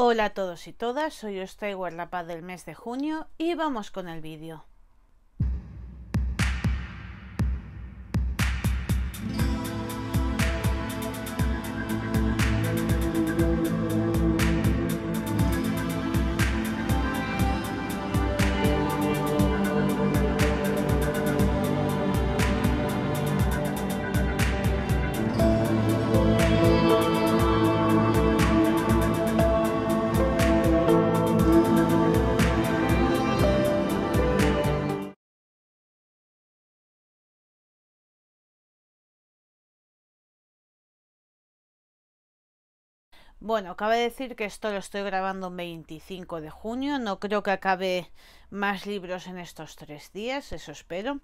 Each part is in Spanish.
Hola a todos y todas, soy Ostai La del mes de junio y vamos con el vídeo. Bueno, cabe decir que esto lo estoy grabando 25 de junio, no creo que acabe más libros en estos tres días, eso espero.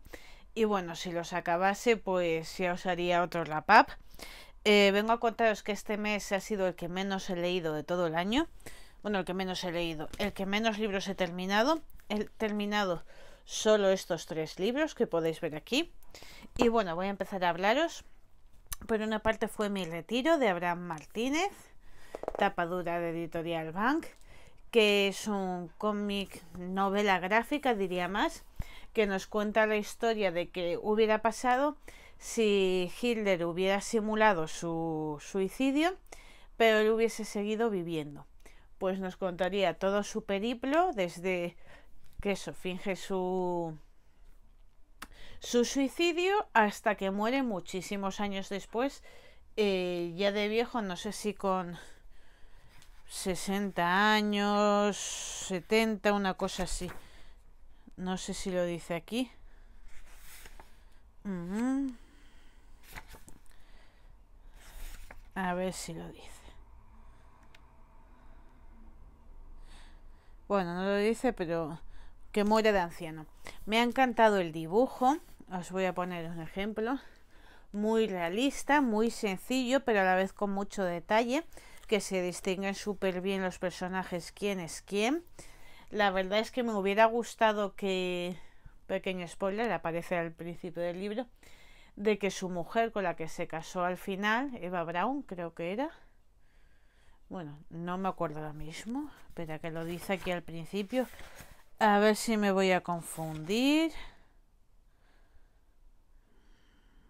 Y bueno, si los acabase, pues ya os haría otro wrap up. Eh, vengo a contaros que este mes ha sido el que menos he leído de todo el año. Bueno, el que menos he leído, el que menos libros he terminado. He terminado solo estos tres libros que podéis ver aquí. Y bueno, voy a empezar a hablaros. Por una parte fue mi retiro de Abraham Martínez. Tapadura de Editorial Bank, que es un cómic, novela gráfica, diría más, que nos cuenta la historia de que hubiera pasado si Hitler hubiera simulado su suicidio, pero él hubiese seguido viviendo. Pues nos contaría todo su periplo desde que eso finge su su suicidio hasta que muere muchísimos años después, eh, ya de viejo, no sé si con 60 años, 70, una cosa así. No sé si lo dice aquí. A ver si lo dice. Bueno, no lo dice, pero que muere de anciano. Me ha encantado el dibujo. Os voy a poner un ejemplo. Muy realista, muy sencillo, pero a la vez con mucho detalle que se distinguen súper bien los personajes, quién es quién. La verdad es que me hubiera gustado que, pequeño spoiler, aparece al principio del libro, de que su mujer con la que se casó al final, Eva Brown creo que era, bueno, no me acuerdo ahora mismo, espera que lo dice aquí al principio, a ver si me voy a confundir.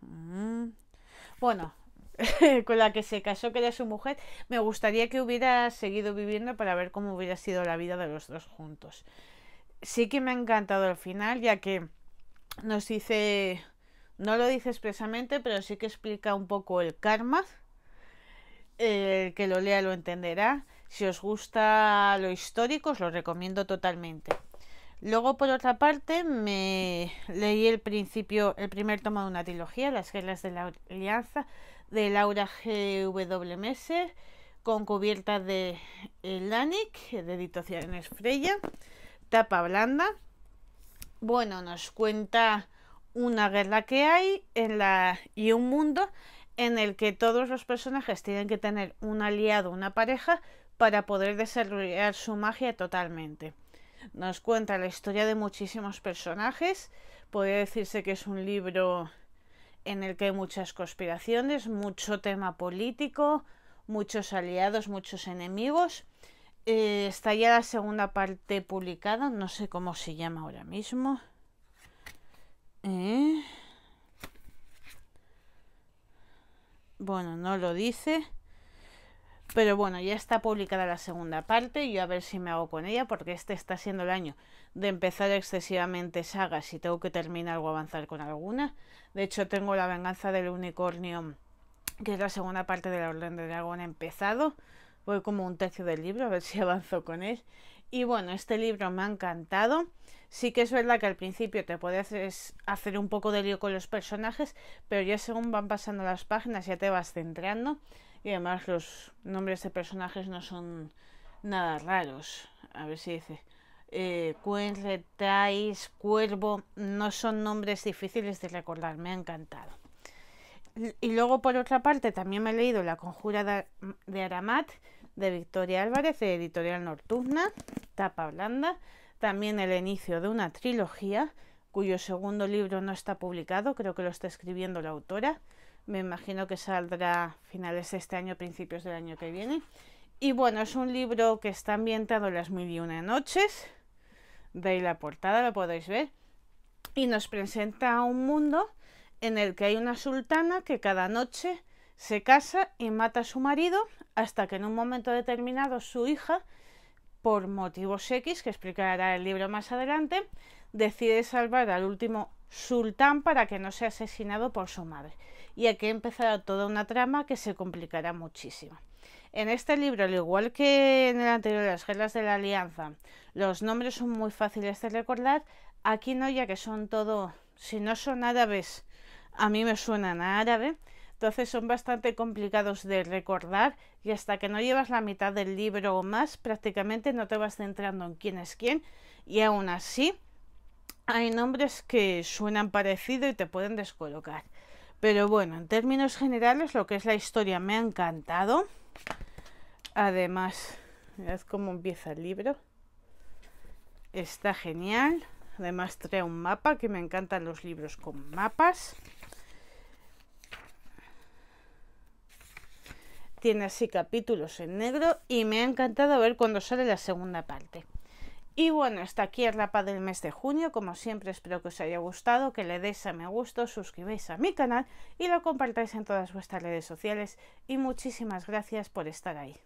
Mm. Bueno, con la que se casó, que era su mujer, me gustaría que hubiera seguido viviendo para ver cómo hubiera sido la vida de los dos juntos. Sí que me ha encantado el final, ya que nos dice, no lo dice expresamente, pero sí que explica un poco el karma. El que lo lea lo entenderá. Si os gusta lo histórico, os lo recomiendo totalmente. Luego, por otra parte, me leí el principio, el primer tomo de una trilogía, Las Guerras de la Alianza, de Laura G.W.M.S. con cubierta de eh, Lanik, de Editaciones Freya, tapa blanda. Bueno, nos cuenta una guerra que hay en la, y un mundo en el que todos los personajes tienen que tener un aliado, una pareja, para poder desarrollar su magia totalmente. Nos cuenta la historia de muchísimos personajes, podría decirse que es un libro en el que hay muchas conspiraciones, mucho tema político, muchos aliados, muchos enemigos. Eh, está ya la segunda parte publicada, no sé cómo se llama ahora mismo. Eh. Bueno, no lo dice. Pero bueno, ya está publicada la segunda parte y a ver si me hago con ella porque este está siendo el año de empezar excesivamente sagas y tengo que terminar o avanzar con alguna. De hecho, tengo La venganza del unicornio, que es la segunda parte de La Orden del Dragón empezado. Voy como un tercio del libro, a ver si avanzo con él. Y bueno, este libro me ha encantado. Sí que es verdad que al principio te puedes hacer un poco de lío con los personajes, pero ya según van pasando las páginas ya te vas centrando. Y además los nombres de personajes no son nada raros. A ver si dice. Eh, Cuervo, no son nombres difíciles de recordar, me ha encantado. Y luego, por otra parte, también me he leído La Conjura de Aramat, de Victoria Álvarez, de Editorial nocturna, tapa blanda. También el inicio de una trilogía, cuyo segundo libro no está publicado, creo que lo está escribiendo la autora. Me imagino que saldrá finales de este año, principios del año que viene. Y bueno, es un libro que está ambientado en las mil y una noches. De la portada, lo podéis ver. Y nos presenta un mundo en el que hay una sultana que cada noche se casa y mata a su marido hasta que en un momento determinado su hija, por motivos X, que explicará el libro más adelante, decide salvar al último sultán para que no sea asesinado por su madre. Y aquí empezará toda una trama que se complicará muchísimo. En este libro, al igual que en el anterior, Las reglas de la alianza, los nombres son muy fáciles de recordar. Aquí no, ya que son todo, si no son árabes, a mí me suenan a árabe. Entonces son bastante complicados de recordar y hasta que no llevas la mitad del libro o más, prácticamente no te vas centrando en quién es quién. Y aún así, hay nombres que suenan parecido y te pueden descolocar. Pero bueno, en términos generales, lo que es la historia me ha encantado. Además, mirad cómo empieza el libro. Está genial. Además trae un mapa, que me encantan los libros con mapas. Tiene así capítulos en negro y me ha encantado ver cuando sale la segunda parte. Y bueno, hasta aquí el rapa del mes de junio. Como siempre, espero que os haya gustado, que le deis a me gusto, suscribáis a mi canal y lo compartáis en todas vuestras redes sociales. Y muchísimas gracias por estar ahí.